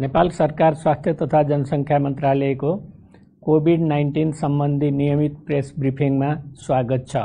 नेपाल सरकार स्वास्थ्य तथा जनसङ्ख्या मन्त्रालयको कोभिड नाइन्टिन सम्बन्धी नियमित प्रेस ब्रिफिङमा स्वागत छ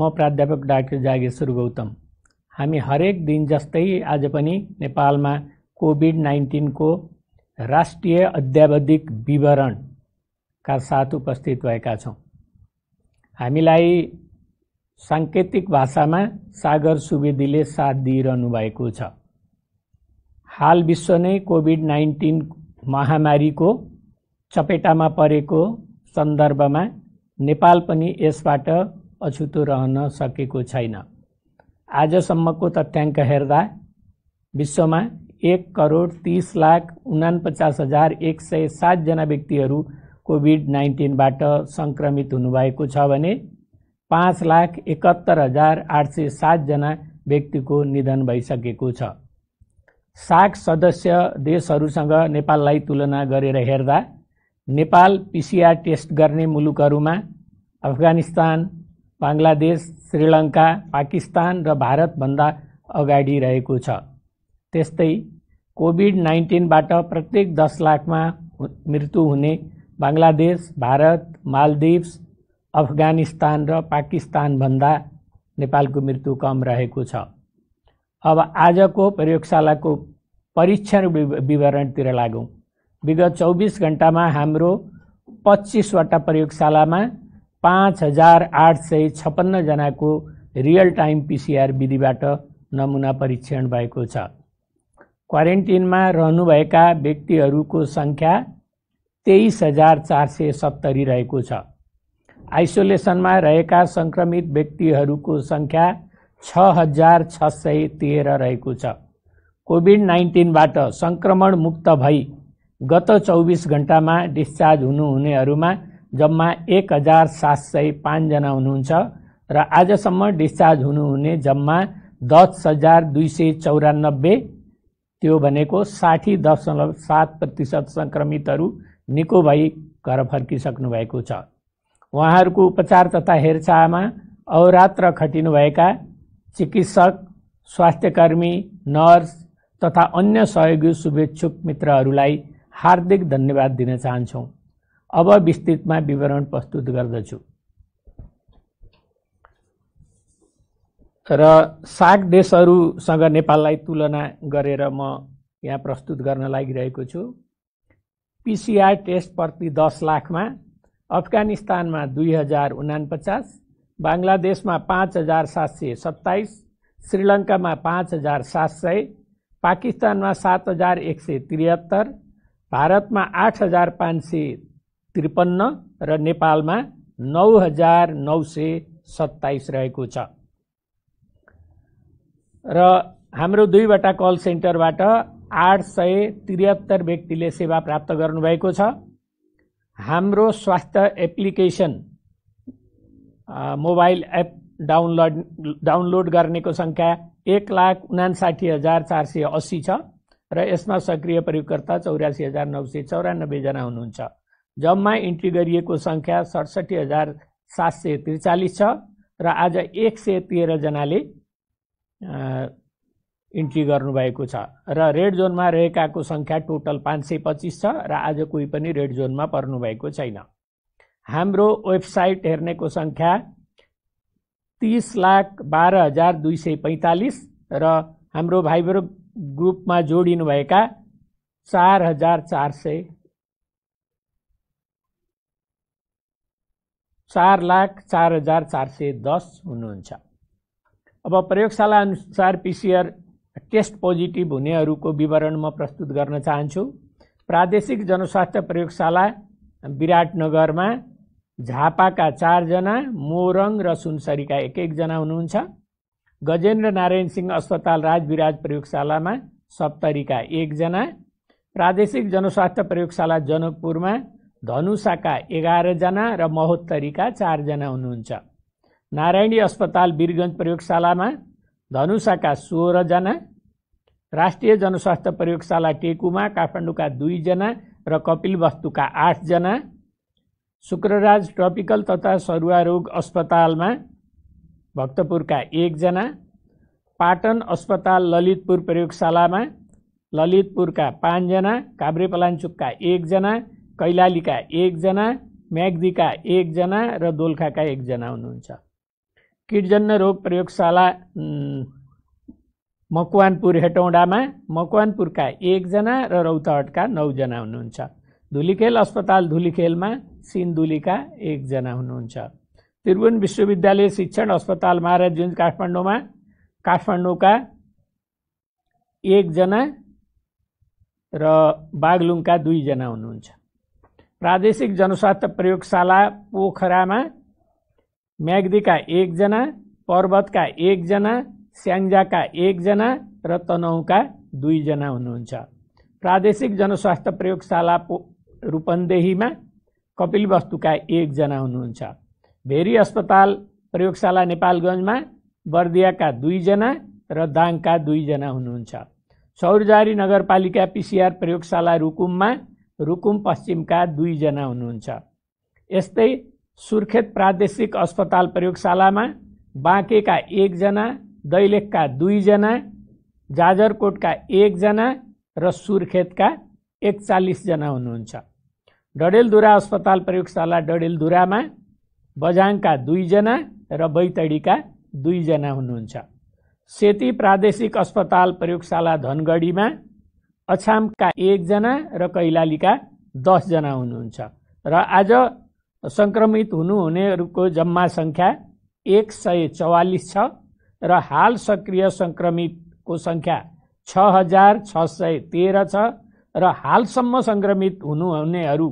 म प्राध्यापक डाक्टर जागेश्वर गौतम हामी हरेक दिन जस्तै आज पनि नेपालमा कोभिड नाइन्टिनको राष्ट्रिय अध्यावधिक विवरणका साथ उपस्थित भएका छौँ हामीलाई साङ्केतिक भाषामा सागर सुवेदीले साथ दिइरहनु भएको छ हाल विश्व नै कोभिड नाइन्टिन महामारीको चपेटामा परेको सन्दर्भमा नेपाल पनि यसबाट अछुतो रहन सकेको छैन आजसम्मको तथ्याङ्क हेर्दा विश्वमा एक करोड तिस लाख उनापचास हजार एक सय सातजना व्यक्तिहरू कोभिड नाइन्टिनबाट सङ्क्रमित हुनुभएको छ भने पाँच लाख एकहत्तर हजार आठ सय सातजना व्यक्तिको निधन भइसकेको छ साग सदस्य देशहरूसँग नेपाललाई तुलना गरेर हेर्दा नेपाल पिसिआर टेस्ट गर्ने मुलुकहरूमा अफगानिस्तान बङ्गलादेश श्रीलङ्का पाकिस्तान र भारतभन्दा अगाडि रहेको छ त्यस्तै कोभिड नाइन्टिनबाट प्रत्येक दस लाखमा मृत्यु हुने बङ्गलादेश भारत मालदिव्स अफगानिस्तान र पाकिस्तानभन्दा नेपालको मृत्यु कम रहेको छ अब आजको प्रयोगशालाको परीक्षण विवरणतिर लागौँ विगत चौबिस घन्टामा हाम्रो पच्चिसवटा प्रयोगशालामा पाँच हजार आठ सय छप्पन्नजनाको रियल टाइम पिसिआर विधिबाट नमुना परीक्षण भएको छ क्वारेन्टिनमा रहनुभएका व्यक्तिहरूको सङ्ख्या तेइस हजार चार सय सत्तरी रहेको छ आइसोलेसनमा रहेका सङ्क्रमित व्यक्तिहरूको सङ्ख्या छ हजार छ सय तेह्र रहेको छ कोभिड नाइन्टिनबाट सङ्क्रमण मुक्त भई गत चौबिस घन्टामा डिस्चार्ज हुनुहुनेहरूमा जम्मा एक हजार सात सय पाँचजना हुनुहुन्छ र आजसम्म डिस्चार्ज हुनुहुने जम्मा दस हजार दुई सय चौरानब्बे त्यो भनेको साठी दशमलव सात प्रतिशत सङ्क्रमितहरू निको भई घर फर्किसक्नु भएको छ उहाँहरूको उपचार तथा हेरचाहमा अवरात्र खटिनुभएका चिकित्सक स्वास्थ्यकर्मी नर्स तथा अन्य सहयोगी शुभेच्छुक मित्रहरूलाई हार्दिक धन्यवाद दिन चाहन्छौँ अब विस्तृतमा विवरण प्रस्तुत गर्दछु र साग देशहरूसँग नेपाललाई तुलना गरेर म यहाँ प्रस्तुत गर्न लागिरहेको छु पिसिआर टेस्ट प्रति दस लाखमा अफगानिस्तानमा दुई हजार उनापचास बाङ्लादेशमा पाँच हजार सात सय सत्ताइस श्रीलङ्कामा पाँच हजार सात सय पाकिस्तानमा सात हजार एक सय त्रिहत्तर भारतमा आठ हजार पाँच सय त्रिपन्न र नेपालमा नौ हजार नौ सय सत्ताइस रहेको छ र हाम्रो दुईवटा कल सेन्टरबाट आठ सय त्रिहत्तर व्यक्तिले सेवा प्राप्त गर्नुभएको छ हाम्रो स्वास्थ्य application mobile app download download गर्नेको सङ्ख्या एक लाख उनासाठी हजार चार सय अस्सी छ र यसमा सक्रिय प्रयोगकर्ता चौरासी हजार नौ सय चौरानब्बेजना हुनुहुन्छ जम्मा इन्ट्री गरिएको सङ्ख्या सडसठी हजार सात सय त्रिचालिस छ र आज एक सय तेह्रजनाले इन्ट्री गर्नुभएको छ र रेड जोनमा रहेकाको सङ्ख्या टोटल पाँच सय पच्चिस छ र आज कोही पनि रेड जोनमा पर्नुभएको छैन हाम्रो वेबसाइट हेर्नेको सङ्ख्या तिस लाख बाह्र हजार दुई सय पैँतालिस र हाम्रो भाइबर ग्रुपमा जोडिनुभएका चार हजार चार सय चार लाख चार हजार चार सय दस हुनुहुन्छ अब प्रयोगशाला अनुसार पिसिआर टेस्ट पोजिटिभ हुनेहरूको विवरण म प्रस्तुत गर्न चाहन्छु प्रादेशिक जनस्वास्थ्य प्रयोगशाला विराटनगरमा झापाका चारजना मोरङ र सुनसरीका एक एकजना हुनुहुन्छ गजेन्द्र नारायण सिंह अस्पताल राजविराज प्रयोगशालामा सप्तरीका एकजना प्रादेशिक जनस्वास्थ्य प्रयोगशाला जनकपुरमा धनुषाका एघारजना र महोत्तरीका चारजना हुनुहुन्छ नारायणी अस्पताल वीरगञ्ज प्रयोगशालामा धनुषाका सोह्रजना राष्ट्रिय जनस्वास्थ्य प्रयोगशाला टेकुमा काठमाडौँका दुईजना र कपिलवस्तुका आठजना शुक्रराज ट्रपिकल तथा सरुवा रोग अस्पतालमा भक्तपुरका एकजना पाटन अस्पताल ललितपुर प्रयोगशालामा ललितपुरका पाँचजना काभ्रेपलाञ्चुकका एकजना कैलालीका एकजना म्याग्दीका एकजना र दोलखाका एकजना हुनुहुन्छ किटजन्य रोग प्रयोगशाला मकवानपुर हेटौँडामा मकवानपुरका एकजना र रौतहटका नौजना हुनुहुन्छ धुलीखेल अस्पताल धुलीखेलमा सिन्धुलीका एकजना हुनुहुन्छ त्रिभुवन विश्वविद्यालय शिक्षण अस्पताल महाराजगञ्ज काठमाडौँमा काठमाडौँका एकजना र बागलुङका दुईजना हुनुहुन्छ प्रादेशिक जनस्वास्थ्य प्रयोगशाला पोखरामा म्याग्दीका एकजना पर्वतका एकजना स्याङ्जाका एकजना र तनहुँका दुईजना हुनुहुन्छ प्रादेशिक जनस्वास्थ्य प्रयोगशाला पो रूपन्देहीमा कपिल वस्तुका एकजना हुनुहुन्छ भेरी अस्पताल प्रयोगशाला नेपालगञ्जमा बर्दियाका दुईजना र दाङका दुईजना हुनुहुन्छ सौरजारी नगरपालिका पिसिआर प्रयोगशाला रुकुममा रुकुम पश्चिमका दुईजना हुनुहुन्छ यस्तै सुर्खेत प्रादेशिक अस्पताल प्रयोगशालामा बाँकेका एकजना दैलेखका दुईजना जाजरकोटका एकजना र सुर्खेतका एकचालिसजना हुनुहुन्छ डडेलधुरा अस्पताल प्रयोगशाला डडेलधुरामा बझाङका दुईजना र बैतडीका दुईजना हुनुहुन्छ सेती प्रादेशिक अस्पताल प्रयोगशाला धनगढीमा अछामका एकजना र कैलालीका दसजना हुनुहुन्छ र आज सङ्क्रमित हुनुहुनेहरूको जम्मा सङ्ख्या एक सय चौवालिस छ र हाल सक्रिय सङ्क्रमितको सङ्ख्या छ हजार छ सय तेह्र छ र हालसम्म सङ्क्रमित हुनुहुनेहरू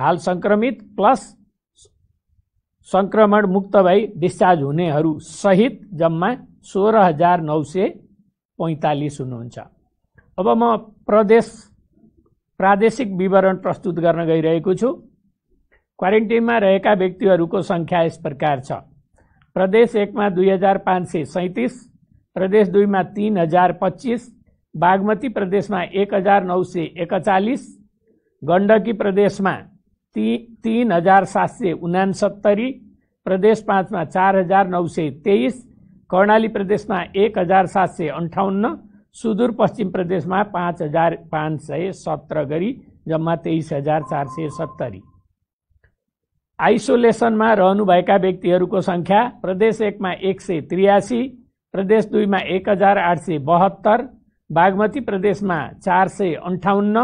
हाल सङ्क्रमित प्लस सङ्क्रमण मुक्त भई डिस्चार्ज हुनेहरू सहित जम्मा सोह्र हजार नौ सय पैँतालिस हुनुहुन्छ अब म प्रदेश प्रादेशिक विवरण प्रस्तुत गर्न गइरहेको छु क्वारेन्टिनमा रहेका व्यक्तिहरूको सङ्ख्या यस प्रकार छ प्रदेश एकमा दुई हजार पाँच सय सैँतिस प्रदेश दुईमा तिन हजार पच्चिस बागमती प्रदेशमा एक हजार नौ सय एकचालिस गण्डकी प्रदेशमा ती तिन हजार सात सय उनासत्तरी प्रदेश पाँचमा चार हजार नौ सय तेइस कर्णाली प्रदेशमा एक हजार सात सय अन्ठाउन्न सुदूरपश्चिम प्रदेशमा पाँच हजार पाँच सय सत्र गरी जम्मा तेइस हजार चार सय सत्तरी आइसोलेसनमा रहनुभएका व्यक्तिहरूको सङ्ख्या प्रदेश एकमा एक सय त्रियासी प्रदेश दुईमा एक हजार आठ सय बहत्तर बागमती प्रदेशमा चार सय अन्ठाउन्न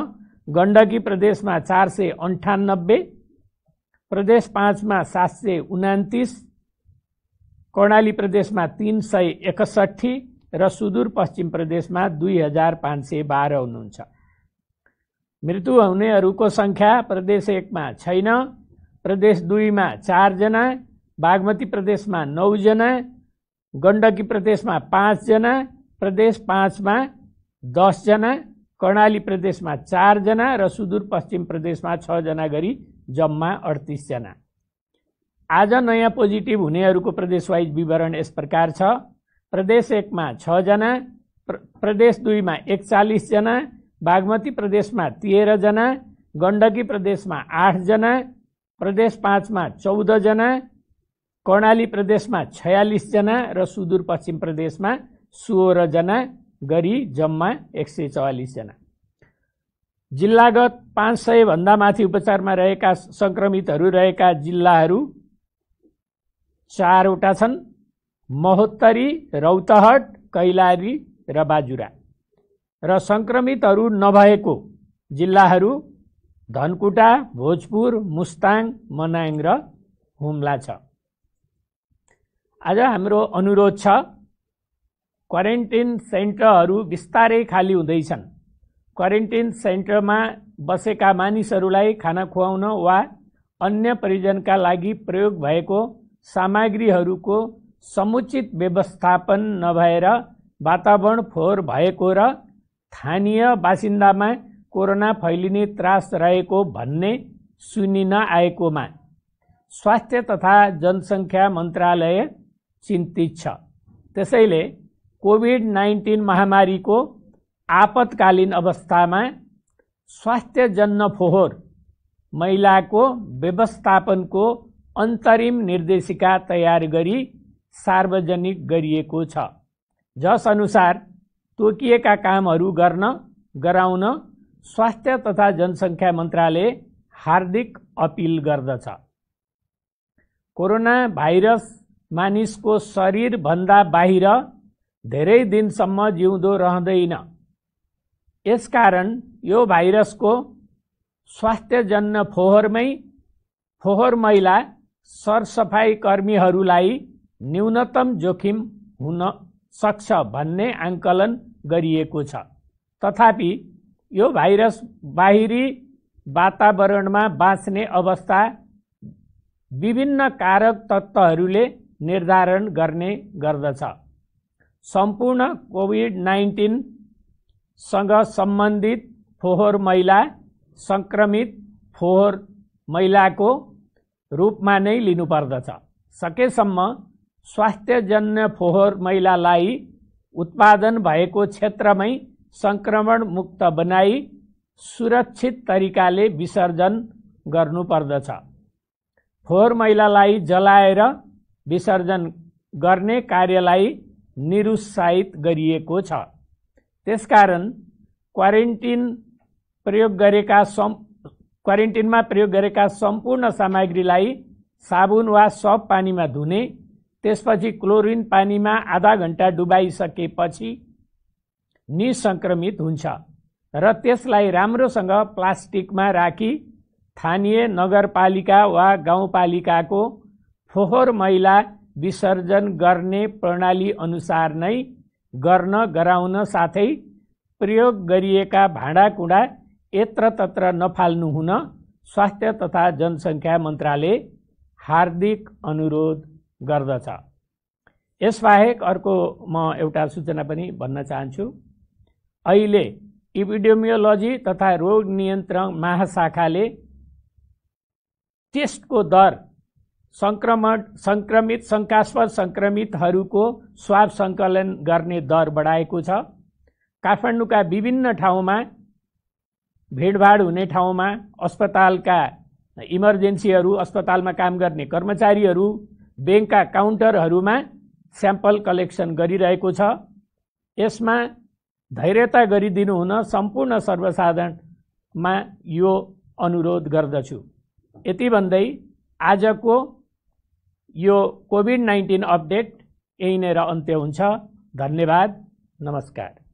गण्डकी प्रदेशमा चार सय अन्ठानब्बे प्रदेश पाँचमा सात सय उनातिस कर्णाली प्रदेशमा तिन सय एकसट्ठी र सुदूरपश्चिम प्रदेशमा दुई हजार पाँच सय बाह्र हुनुहुन्छ मृत्यु हुनेहरूको सङ्ख्या प्रदेश एकमा छैन प्रदेश दुईमा चारजना बागमती प्रदेशमा नौजना गण्डकी प्रदेशमा पाँचजना प्रदेश पाँचमा दसजना कर्णाली प्रदेशमा चारजना र सुदूरपश्चिम प्रदेशमा छजना गरी जम्मा अडतिसजना आज नयाँ पोजिटिभ हुनेहरूको प्रदेशवाइज विवरण यस प्रकार छ प्रदेश एकमा छजना प्र, प्रदेश दुईमा एकचालिसजना बागमती प्रदेशमा तेह्रजना गण्डकी प्रदेशमा आठजना प्रदेश पाँचमा चौधजना कर्णाली प्रदेशमा छयालिसजना र सुदूरपश्चिम प्रदेशमा सोह्रजना गरी जम्मा एक सय चौवालिसजना जिल्लागत पाँच सयभन्दा माथि उपचारमा रहेका सङ्क्रमितहरू रहेका जिल्लाहरू चारवटा छन् महोत्तरी रौतहट कैलाली र बाजुरा र सङ्क्रमितहरू नभएको जिल्लाहरू धनकुटा भोजपुर मुस्ताङ मनाङ र हुम्ला छ आज हाम्रो अनुरोध छ क्वारेन्टिन सेन्टरहरू बिस्तारै खाली हुँदैछन् क्वारेन्टिन सेन्टरमा बसेका मानिसहरूलाई खाना खुवाउन वा अन्य परिजनका लागि प्रयोग भएको सामग्रीहरूको समुचित व्यवस्थापन नभएर वातावरण फोहोर भएको र स्थानीय बासिन्दामा कोरोना फैलिने त्रास रहेको भन्ने सुनिन आएकोमा स्वास्थ्य तथा जनसङ्ख्या मन्त्रालय चिन्तित छ त्यसैले कोभिड नाइन्टिन महामारीको आपतकालीन अवस्थामा स्वास्थ्यजन्य फोहोर मैलाको व्यवस्थापनको अन्तरिम निर्देशिका तयार गरी सार्वजनिक गरिएको छ जसअनुसार तोकिएका कामहरू गर्न गराउन स्वास्थ्य तथा जनसङ्ख्या मन्त्रालय हार्दिक अपिल गर्दछ कोरोना भाइरस मानिसको शरीरभन्दा बाहिर धेरै दिनसम्म जिउँदो रहँदैन यसकारण यो भाइरसको स्वास्थ्यजन्य फोहोरमै फोहोर मैला सरसफाइ कर्मीहरूलाई न्यूनतम जोखिम हुन सक्छ भन्ने आङ्कलन गरिएको छ तथापि यो भाइरस बाहिरी वातावरणमा बाँच्ने अवस्था विभिन्न कारक तत्त्वहरूले निर्धारण गर्ने गर्दछ सम्पूर्ण कोभिड नाइन्टिनसँग सम्बन्धित फोहोर मैला सङ्क्रमित फोहोर मैलाको रूपमा नै लिनुपर्दछ सकेसम्म स्वास्थ्यजन्य फोहोर मैलालाई उत्पादन भएको क्षेत्रमै सङ्क्रमण मुक्त बनाई सुरक्षित तरिकाले विसर्जन गर्नुपर्दछ फोहोर मैलालाई जलाएर विसर्जन गर्ने कार्यलाई निरुत्साहित गरिएको छ त्यसकारण क्वारेन्टिन प्रयोग गरेका सम् क्वारेन्टिनमा प्रयोग गरेका सम्पूर्ण सामग्रीलाई साबुन वा सप पानीमा धुने त्यसपछि क्लोरिन पानीमा आधा घन्टा डुबाइसकेपछि निसङ्क्रमित हुन्छ र त्यसलाई राम्रोसँग प्लास्टिकमा राखी स्थानीय नगरपालिका वा गाउँपालिकाको फोहोर मैला विसर्जन गर्ने प्रणाली अनुसार नै गर्न गराउन साथै प्रयोग गरिएका भाँडाकुँडा तत्र नफाल्नु हुन स्वास्थ्य तथा जनसङ्ख्या मन्त्रालय हार्दिक अनुरोध गर्दछ यसबाहेक अर्को म एउटा सूचना पनि भन्न चाहन्छु अहिले इपिडेमियोलोजी तथा रोग नियन्त्रण महाशाखाले टेस्टको दर सङ्क्रमण सङ्क्रमित शङ्कास्पद सङ्क्रमितहरूको स्वाब सङ्कलन गर्ने दर बढाएको छ काठमाडौँका विभिन्न ठाउँमा भिडभाड हुने ठाउँमा अस्पतालका इमर्जेन्सीहरू अस्पतालमा काम गर्ने कर्मचारीहरू ब्याङ्कका काउन्टरहरूमा स्याम्पल कलेक्सन गरिरहेको छ यसमा धैर्यता गरिदिनु हुन सम्पूर्ण सर्वसाधारणमा यो अनुरोध गर्दछु यति भन्दै आजको यो कोभिड नाइन्टिन अपडेट यहीँनिर अन्त्य हुन्छ धन्यवाद नमस्कार